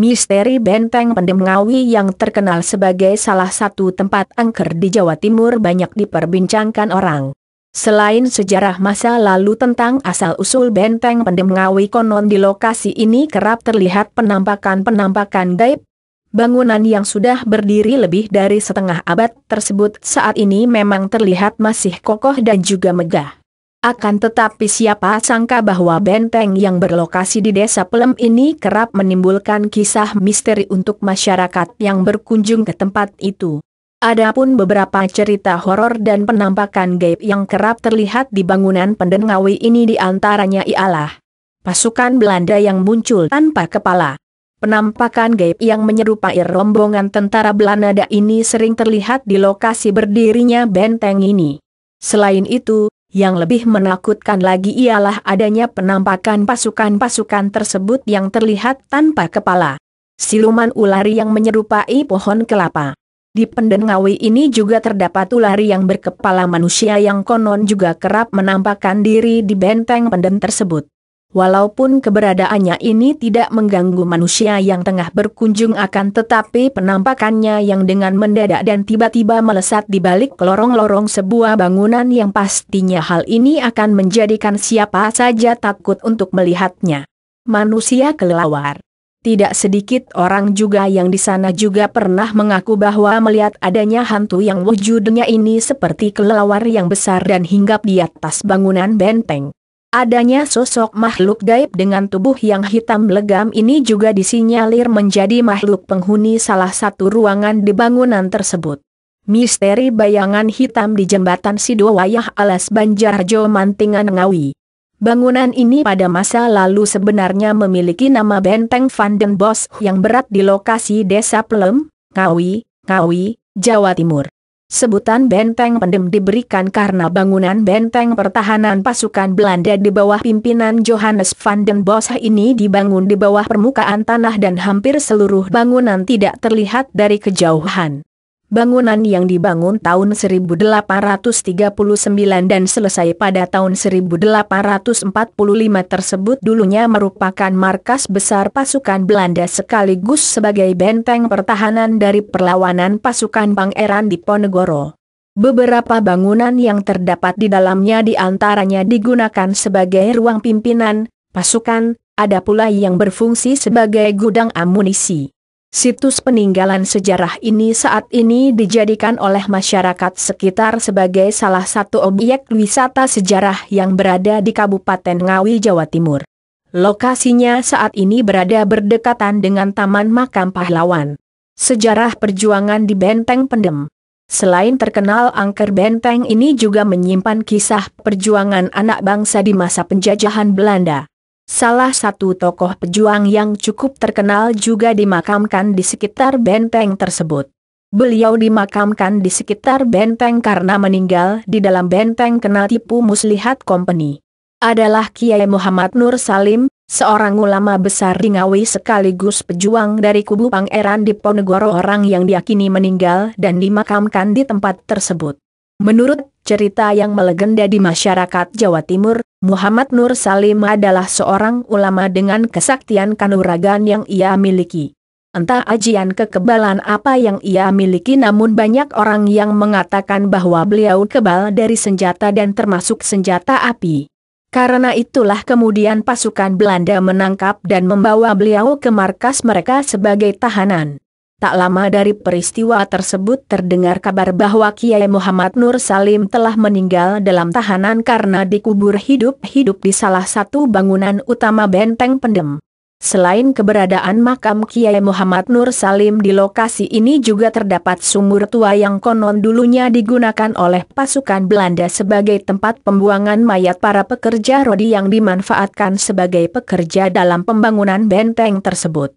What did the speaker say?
Misteri Benteng Pendem Ngawi yang terkenal sebagai salah satu tempat angker di Jawa Timur banyak diperbincangkan orang. Selain sejarah masa lalu tentang asal-usul Benteng Pendem Ngawi konon di lokasi ini kerap terlihat penampakan-penampakan gaib Bangunan yang sudah berdiri lebih dari setengah abad tersebut saat ini memang terlihat masih kokoh dan juga megah. Akan tetapi siapa sangka bahwa benteng yang berlokasi di desa Pelem ini kerap menimbulkan kisah misteri untuk masyarakat yang berkunjung ke tempat itu. Adapun beberapa cerita horor dan penampakan gaib yang kerap terlihat di bangunan pendengawi ini diantaranya ialah pasukan Belanda yang muncul tanpa kepala. Penampakan gaib yang menyerupai rombongan tentara Belanda ini sering terlihat di lokasi berdirinya benteng ini. Selain itu, yang lebih menakutkan lagi ialah adanya penampakan pasukan-pasukan tersebut yang terlihat tanpa kepala. Siluman ulari yang menyerupai pohon kelapa. Di Pendengawi ini juga terdapat ular yang berkepala manusia yang konon juga kerap menampakkan diri di benteng pendem tersebut. Walaupun keberadaannya ini tidak mengganggu manusia yang tengah berkunjung akan tetapi penampakannya yang dengan mendadak dan tiba-tiba melesat di balik lorong-lorong sebuah bangunan yang pastinya hal ini akan menjadikan siapa saja takut untuk melihatnya. Manusia kelelawar. Tidak sedikit orang juga yang di sana juga pernah mengaku bahwa melihat adanya hantu yang wujudnya ini seperti kelelawar yang besar dan hinggap di atas bangunan benteng. Adanya sosok makhluk gaib dengan tubuh yang hitam legam ini juga disinyalir menjadi makhluk penghuni salah satu ruangan di bangunan tersebut. Misteri bayangan hitam di jembatan Sidowayah alas Banjarjo Mantingan Ngawi. Bangunan ini pada masa lalu sebenarnya memiliki nama Benteng Van den Bosch yang berat di lokasi Desa Plem, Ngawi, Ngawi, Jawa Timur. Sebutan benteng pendem diberikan karena bangunan benteng pertahanan pasukan Belanda di bawah pimpinan Johannes van den Bosch ini dibangun di bawah permukaan tanah dan hampir seluruh bangunan tidak terlihat dari kejauhan. Bangunan yang dibangun tahun 1839 dan selesai pada tahun 1845 tersebut dulunya merupakan markas besar pasukan Belanda sekaligus sebagai benteng pertahanan dari perlawanan pasukan Pangeran Diponegoro. Beberapa bangunan yang terdapat di dalamnya diantaranya digunakan sebagai ruang pimpinan, pasukan, ada pula yang berfungsi sebagai gudang amunisi. Situs peninggalan sejarah ini saat ini dijadikan oleh masyarakat sekitar sebagai salah satu objek wisata sejarah yang berada di Kabupaten Ngawi, Jawa Timur. Lokasinya saat ini berada berdekatan dengan Taman Makam Pahlawan. Sejarah perjuangan di Benteng Pendem Selain terkenal angker benteng ini juga menyimpan kisah perjuangan anak bangsa di masa penjajahan Belanda. Salah satu tokoh pejuang yang cukup terkenal juga dimakamkan di sekitar benteng tersebut. Beliau dimakamkan di sekitar benteng karena meninggal di dalam benteng kena tipu muslihat company. Adalah Kiai Muhammad Nur Salim, seorang ulama besar di Ngawi sekaligus pejuang dari kubu Pangeran Diponegoro orang yang diakini meninggal dan dimakamkan di tempat tersebut. Menurut cerita yang melegenda di masyarakat Jawa Timur, Muhammad Nur Salim adalah seorang ulama dengan kesaktian kanuragan yang ia miliki. Entah ajian kekebalan apa yang ia miliki namun banyak orang yang mengatakan bahwa beliau kebal dari senjata dan termasuk senjata api. Karena itulah kemudian pasukan Belanda menangkap dan membawa beliau ke markas mereka sebagai tahanan. Tak lama dari peristiwa tersebut terdengar kabar bahwa Kiai Muhammad Nur Salim telah meninggal dalam tahanan karena dikubur hidup-hidup di salah satu bangunan utama benteng pendem. Selain keberadaan makam Kiai Muhammad Nur Salim di lokasi ini juga terdapat sumur tua yang konon dulunya digunakan oleh pasukan Belanda sebagai tempat pembuangan mayat para pekerja rodi yang dimanfaatkan sebagai pekerja dalam pembangunan benteng tersebut.